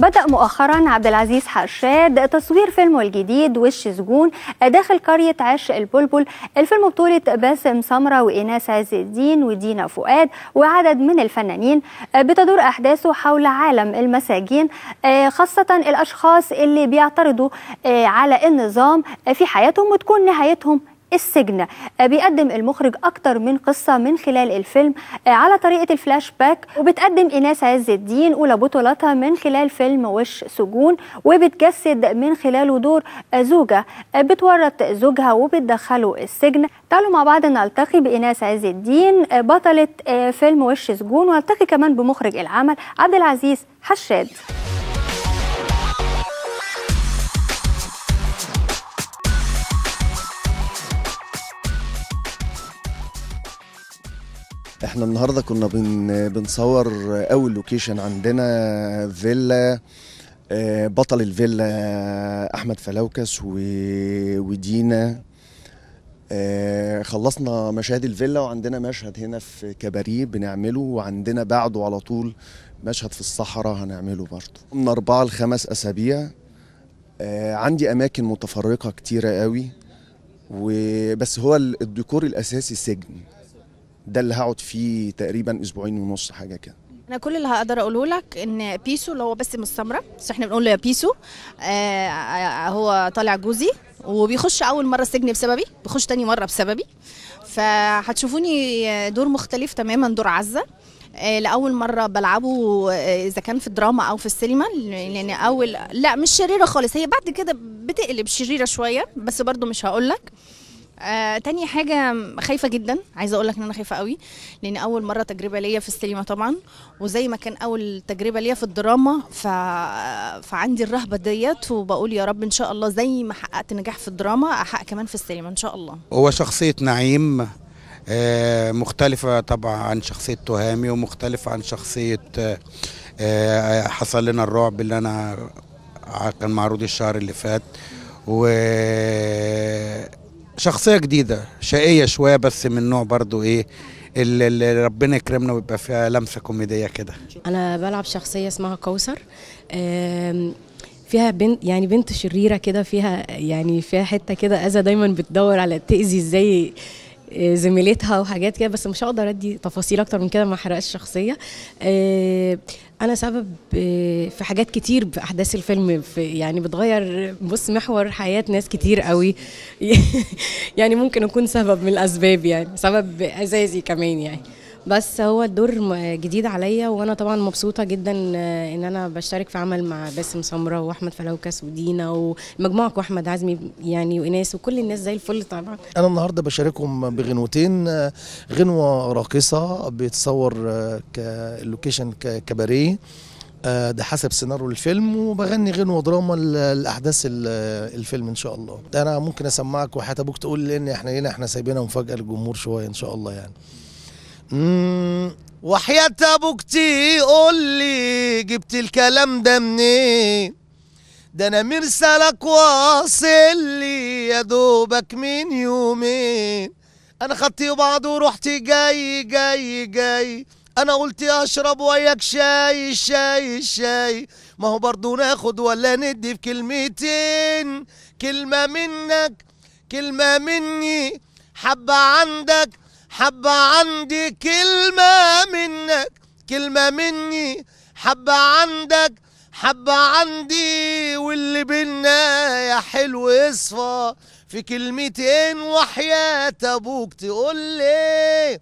بدأ مؤخرا عبد العزيز حشاد تصوير فيلمه الجديد وش سجون داخل قرية عش البلبل الفيلم بطولة باسم سمرة وإناس عز الدين ودينا فؤاد وعدد من الفنانين بتدور أحداثه حول عالم المساجين خاصة الأشخاص اللي بيعترضوا على النظام في حياتهم وتكون نهايتهم السجن آه، بيقدم المخرج أكتر من قصة من خلال الفيلم آه، على طريقة الفلاش باك وبتقدم ايناس عز الدين أولى بطولاتها من خلال فيلم وش سجون وبتجسد من خلاله دور آه، زوجة بتورط زوجها وبتدخله السجن تعالوا مع بعض نلتقي بايناس عز الدين بطلة فيلم وش سجون ونلتقي كمان بمخرج العمل عبد العزيز حشاد احنا النهارده كنا بن بنصور اول لوكيشن عندنا فيلا آه، بطل الفيلا احمد فلوكس و... ودينا آه، خلصنا مشاهد الفيلا وعندنا مشهد هنا في كباريه بنعمله وعندنا بعده على طول مشهد في الصحراء هنعمله برضه من أربعة لخمس أسابيع آه، عندي أماكن متفرقة كتيرة قوي وبس هو الديكور الأساسي سجن ده اللي هقعد فيه تقريبا اسبوعين ونص حاجه كده انا كل اللي هقدر اقوله لك ان بيسو اللي هو باسم السمره بس احنا بنقول له يا بيسو آه هو طالع جوزي وبيخش اول مره السجن بسببي بيخش تاني مره بسببي فهتشوفوني دور مختلف تماما دور عزه آه، لاول مره بلعبه آه، اذا كان في الدراما او في السينما لان اول لا مش شريره خالص هي بعد كده بتقلب شريره شويه بس برضو مش هقول لك آه، تاني حاجة خايفة جدا عايزة اقول لك ان انا خايفة قوي لان اول مرة تجربة ليا في السينما طبعا وزي ما كان اول تجربة ليا في الدراما ف... فعندي الرهبة ديت وبقول يا رب ان شاء الله زي ما حققت نجاح في الدراما احقق كمان في السينما ان شاء الله هو شخصية نعيم آه مختلفة طبعا عن شخصية تهامي ومختلفة عن شخصية آه, آه، حصل لنا الرعب اللي انا كان معروض الشهر اللي فات و شخصيه جديده شقيه شويه بس من نوع برضو ايه اللي ربنا يكرمنا ويبقى فيها لمسه كوميديه كده انا بلعب شخصيه اسمها كوثر فيها بنت يعني بنت شريره كده فيها يعني فيها حته كده اذى دايما بتدور على تاذي ازاي آه، زميلتها وحاجات كده بس مش هقدر ادي تفاصيل اكتر من كده ما احرقش شخصيه آه، انا سبب آه، في حاجات كتير باحداث الفيلم في يعني بتغير بص محور حياه ناس كتير قوي يعني ممكن اكون سبب من الاسباب يعني سبب ازازي كمان يعني بس هو الدور جديد عليا وانا طبعا مبسوطه جدا آه، ان انا بشترك في عمل مع باسم سمره واحمد فلوكس ودينا ومجموعه واحمد عزمي يعني واناس وكل الناس زي الفل طبعا انا النهارده بشاركهم بغنوتين آه، غنوه راقصه بيتصور آه، كلوكيشن كباريه ده حسب سيناريو الفيلم وبغني غنوه دراما لاحداث الفيلم ان شاء الله انا ممكن اسمعك وحتى ابوك تقول ان احنا هنا احنا سايبينها مفاجاه للجمهور شويه ان شاء الله يعني وحياة ابوك قول لي جبت الكلام ده منين ده انا مرسلك واصل لي يا دوبك من يومين انا خدت بعض ورحت جاي جاي جاي انا قلت اشرب وياك شاي شاي شاي ما هو برضه ناخد ولا ندي في كلمتين كلمة منك كلمة مني حبة عندك حبة عندي كلمة منك كلمة مني حبة عندك حبة عندي واللي بينا يا حلو اصفى في كلمتين وحياة ابوك تقول لي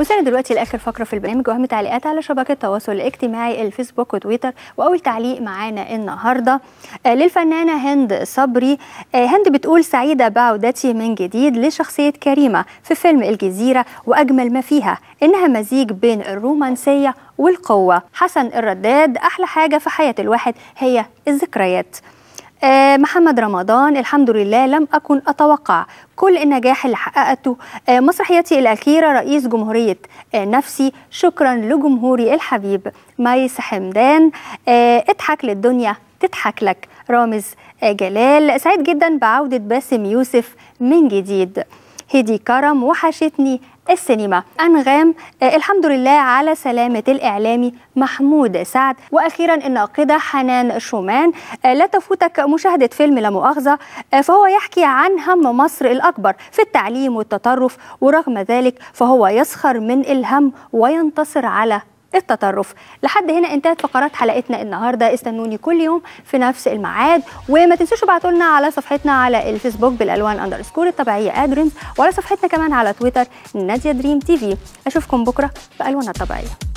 وصلنا دلوقتي لاخر فقره في البرنامج واهم تعليقات على شبكه التواصل الاجتماعي الفيسبوك وتويتر واول تعليق معانا النهارده آه، للفنانه هند صبري آه، هند بتقول سعيده بعودتي من جديد لشخصيه كريمه في فيلم الجزيره واجمل ما فيها انها مزيج بين الرومانسيه والقوه حسن الرداد احلى حاجه في حياه الواحد هي الذكريات آه، محمد رمضان الحمد لله لم أكن أتوقع كل النجاح اللي حققته آه، مسرحيتي الأخيرة رئيس جمهورية آه، نفسي شكرا لجمهوري الحبيب ميس حمدان اضحك للدنيا تضحك لك رامز جلال سعيد جدا بعودة باسم يوسف من جديد هدي كرم وحشتني السينما أنغام آه، الحمد لله على سلامة الإعلامي محمود سعد وأخيرا الناقدة حنان شومان آه، لا تفوتك مشاهدة فيلم لا مؤاخذة آه، فهو يحكي عن هم مصر الأكبر في التعليم والتطرف ورغم ذلك فهو يسخر من الهم وينتصر على التطرف لحد هنا انتهت فقرات حلقتنا النهارده استنوني كل يوم في نفس الميعاد وما تنسوش ابعتوا لنا على صفحتنا على الفيسبوك بالالوان اندرسكور الطبيعيه ادريمز وعلى صفحتنا كمان على تويتر ناديه دريم تي في اشوفكم بكره في الوانها الطبيعيه